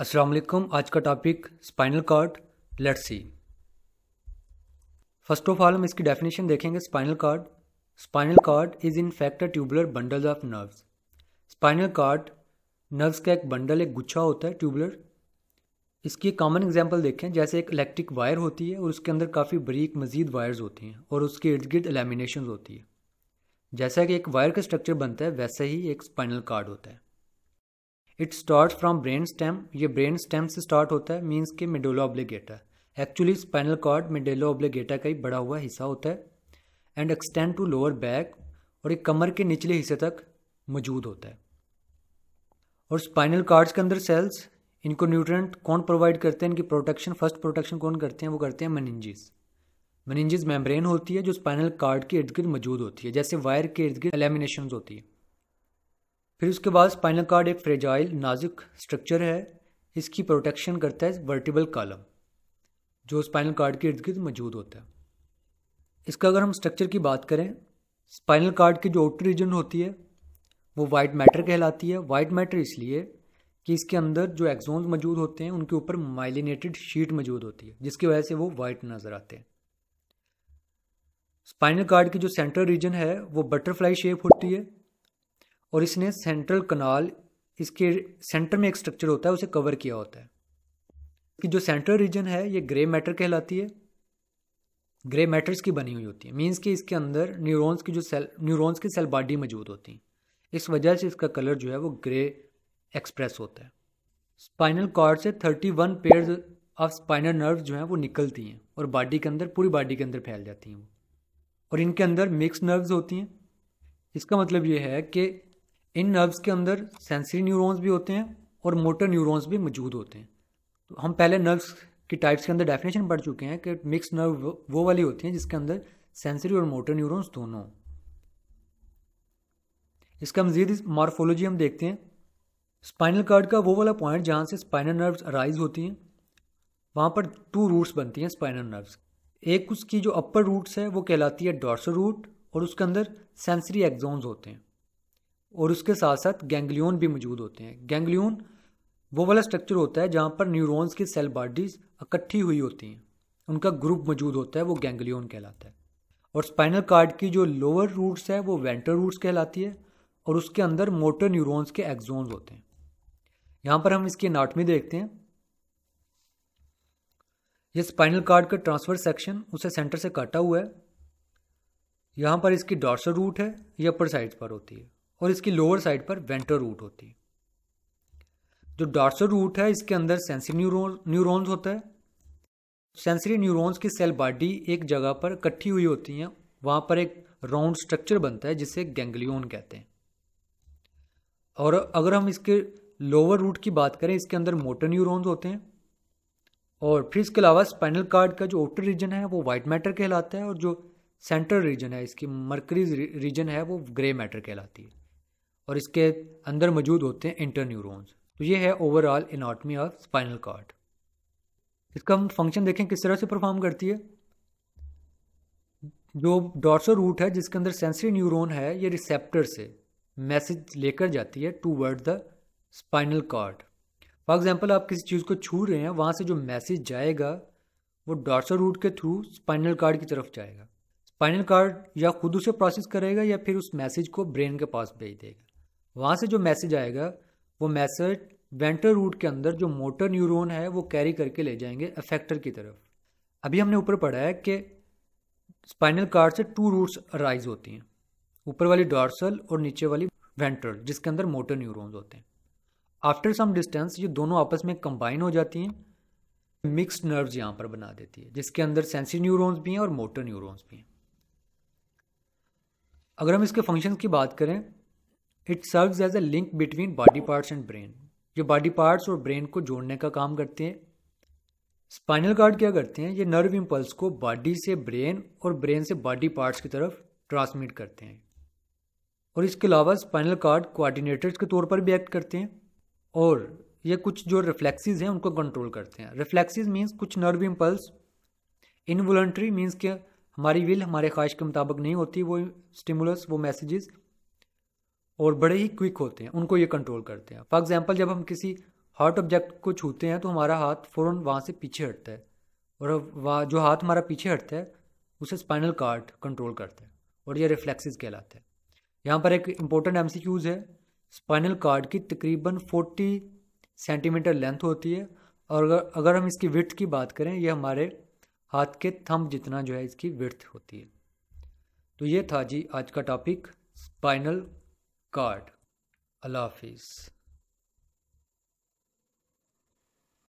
अस्सलाम वालेकुम आज का topic spinal cord let see first of all हम इसकी डेफिनेशन देखेंगे spinal cord spinal cord is in fact a tubular bundle of nerves spinal cord nerves का एक बंडल एक गुच्छा होता है ट्यूबुलर इसकी एक कॉमन एग्जाम्पल देखें जैसे एक इलेक्ट्रिक वायर होती है और उसके अंदर काफ़ी बरीक मजीद वायर्स होती हैं और उसके इर्द गिर्द एलेमिनेशन होती है जैसा कि एक वायर का स्ट्रक्चर बनता है वैसा ही एक स्पाइनल कार्ड होता है it start from brain stem ये ब्रेन स्टेम से स्टार्ट होता है मीन्स के medulla oblongata actually spinal cord medulla oblongata का ही बड़ा हुआ हिस्सा होता है and extend to lower back और एक कमर के निचले हिस्से तक मौजूद होता है और स्पाइनल कार्ड्स के अंदर सेल्स इनको न्यूट्रेंट कौन प्रोवाइड करते हैं इनकी प्रोटेक्शन फर्स्ट प्रोटेक्शन कौन करते हैं वो करते हैं मनिंजिस मनिंजिस मेम्ब्रेन होती है जो स्पाइनल कार्ड के इर्द गिर्द मौजूद होती है जैसे वायर के इर्द गिर्द एलेमिनेशन होती है फिर उसके बाद स्पाइनल कार्ड एक फ्रेजाइल नाजुक स्ट्रक्चर है इसकी प्रोटेक्शन करता है वर्टिबल कॉलम जो स्पाइनल कार्ड के इर्द गिर्द मौजूद होता है इसका अगर हम स्ट्रक्चर की बात करें स्पाइनल कार्ड की जो आउटर रीजन होती है वो वाइट मैटर कहलाती है वाइट मैटर इसलिए कि इसके अंदर जो एक्जोन्स मौजूद होते हैं उनके ऊपर माइलिनेटेड शीट मौजूद होती है जिसकी वजह से वो वाइट नज़र आते हैं स्पाइनल कार्ड की जो सेंट्रल रीजन है वो बटरफ्लाई शेप होती है और इसने सेंट्रल कनाल इसके सेंटर में एक स्ट्रक्चर होता है उसे कवर किया होता है कि जो सेंट्रल रीजन है ये ग्रे मैटर कहलाती है ग्रे मैटर्स की बनी हुई होती है मीन्स कि इसके अंदर न्यूरॉन्स की जो सेल न्यूरॉन्स की सेल बॉडी मौजूद होती हैं इस वजह से इसका कलर जो है वो ग्रे एक्सप्रेस होता है स्पाइनल कॉर्ड से thirty one pair of spinal nerve जो हैं वो निकलती हैं और बॉडी के अंदर पूरी बॉडी के अंदर फैल जाती हैं वो और इनके अंदर मिक्स नर्व्स होती हैं इसका मतलब ये है कि इन नर्व्स के अंदर सेंसरी न्यूरॉन्स भी होते हैं और मोटर न्यूरॉन्स भी मौजूद होते हैं तो हम पहले नर्व्स की टाइप्स के अंदर डेफिनेशन पढ़ चुके हैं कि मिक्स नर्व वो वाली होती हैं जिसके अंदर सेंसरी और मोटर न्यूरॉन्स दोनों इसका मजीद इस मार्फोलोजी हम देखते हैं स्पाइनल कार्ड का वो वाला पॉइंट जहाँ से स्पाइनल नर्व्स अराइज होती हैं वहाँ पर टू रूट्स बनती हैं स्पाइनल नर्व्स एक उसकी जो अपर रूट्स है वो कहलाती है डॉर्सल रूट और उसके अंदर सेंसरी एग्जॉन्स होते हैं और उसके साथ साथ गेंगलियन भी मौजूद होते हैं गैंग्लियन वो वाला स्ट्रक्चर होता है जहाँ पर न्यूरॉन्स की सेल बॉडीज इकट्ठी हुई होती हैं उनका ग्रुप मौजूद होता है वो गेंगलियन कहलाता है और स्पाइनल कार्ड की जो लोअर रूट्स है वो वेंटर रूट्स कहलाती है और उसके अंदर मोटर न्यूरॉन्स के एक्जोन्स होते हैं यहाँ पर हम इसकी अनाटमी देखते हैं ये स्पाइनल कार्ड का ट्रांसफर सेक्शन उसे सेंटर से काटा हुआ है यहाँ पर इसकी डॉर्सल रूट है ये अपर साइड पर होती है और इसकी लोअर साइड पर वेंटर रूट होती है जो डॉर्सल रूट है इसके अंदर सेंसरी न्यूरो होता है सेंसरी न्यूरोन्स की सेल बॉडी एक जगह पर इकट्ठी हुई होती हैं वहाँ पर एक राउंड स्ट्रक्चर बनता है जिसे गेंगलियोन कहते हैं और अगर हम इसके लोअर रूट की बात करें इसके अंदर मोटर न्यूरोन्स होते हैं और फिर इसके अलावा स्पाइनल कार्ड का जो आउटर रीजन है वो वाइट मैटर कहलाता है और जो सेंट्रल रीजन है इसकी मर्करीज रीजन है वो ग्रे मैटर कहलाती है और इसके अंदर मौजूद होते हैं इंटर न्यूरॉन्स तो ये है overall anatomy of spinal cord इसका हम फंक्शन देखें किस तरह से परफॉर्म करती है जो डॉर्सो रूट है जिसके अंदर सेंसरी न्यूरोन है ये रिसेप्टर से मैसेज लेकर जाती है towards the spinal cord for example आप किसी चीज़ को छू रहे हैं वहाँ से जो मैसेज जाएगा वो डॉर्सो रूट के थ्रू स्पाइनल कार्ड की तरफ जाएगा स्पाइनल कार्ड या खुद उसे प्रोसेस करेगा या फिर उस मैसेज को ब्रेन के पास भेज देगा वहाँ से जो मैसेज आएगा वो मैसेज वेंटर रूट के अंदर जो मोटर न्यूरोन है वो कैरी करके ले जाएंगे अफेक्टर की तरफ अभी हमने ऊपर पढ़ा है कि स्पाइनल कार्ड से टू रूट्स राइज होती हैं ऊपर वाली डॉर्सल और नीचे वाली वेंटर जिसके अंदर मोटर न्यूरोन्स होते हैं आफ्टर सम डिस्टेंस ये दोनों आपस में कंबाइन हो जाती हैं मिक्सड नर्व्स यहाँ पर बना देती है जिसके अंदर सेंसी न्यूरोन्स भी हैं और मोटर न्यूरोन्स भी हैं अगर हम इसके फंक्शंस की बात करें it serves as a link between body parts and brain ये बॉडी पार्ट्स और ब्रेन को जोड़ने का काम करते हैं स्पाइनल कार्ड क्या करते हैं ये नर्व इम्पल्स को बॉडी से ब्रेन और ब्रेन से बॉडी पार्ट्स की तरफ ट्रांसमिट करते हैं और इसके अलावा स्पाइनल कार्ड कोऑर्डिनेटर्स के तौर पर भी एक्ट करते हैं और ये कुछ जो रिफ्लेक्सेस हैं उनको कंट्रोल करते हैं रिफ्लेक्सेस मींस कुछ नर्व इम्पल्स इनवॉल्ट्री मींस के हमारी विल हमारे ख्वाहिश के मुताबिक नहीं होती वो स्टिमुलस वो मैसेजेस और बड़े ही क्विक होते हैं उनको ये कंट्रोल करते हैं फॉर एग्जाम्पल जब हम किसी हॉट ऑब्जेक्ट को छूते हैं तो हमारा हाथ फ़ौरन वहाँ से पीछे हटता है और वहाँ जो हाथ हमारा पीछे हटता है उसे स्पाइनल कार्ड कंट्रोल करता है और ये रिफ्लेक्सेस कहलाते हैं यहाँ पर एक इम्पोर्टेंट एम है स्पाइनल कार्ड की तकरीबन 40 सेंटीमीटर लेंथ होती है और अगर अगर हम इसकी विर्थ की बात करें ये हमारे हाथ के थंब जितना जो है इसकी विर्थ होती है तो ये था जी आज का topic spinal God. Allah Hafiz.